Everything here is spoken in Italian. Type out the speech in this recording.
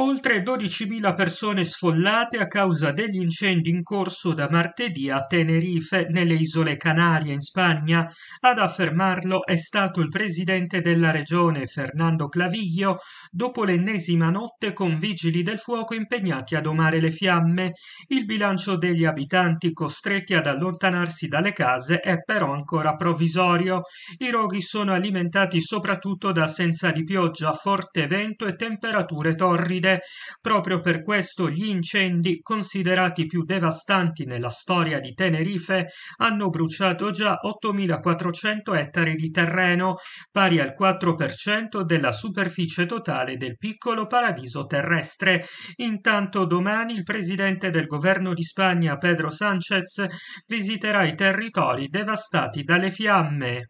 Oltre 12.000 persone sfollate a causa degli incendi in corso da martedì a Tenerife, nelle isole Canarie, in Spagna. Ad affermarlo è stato il presidente della regione, Fernando Claviglio, dopo l'ennesima notte con vigili del fuoco impegnati a domare le fiamme. Il bilancio degli abitanti costretti ad allontanarsi dalle case è però ancora provvisorio. I roghi sono alimentati soprattutto da assenza di pioggia, forte vento e temperature torride rapide, proprio per questo gli incendi, considerati più devastanti nella storia di Tenerife, hanno bruciato già 8.400 ettari di terreno, pari al 4% della superficie totale del piccolo paradiso terrestre. Intanto domani il presidente del governo di Spagna, Pedro Sánchez, visiterà i territori devastati dalle fiamme.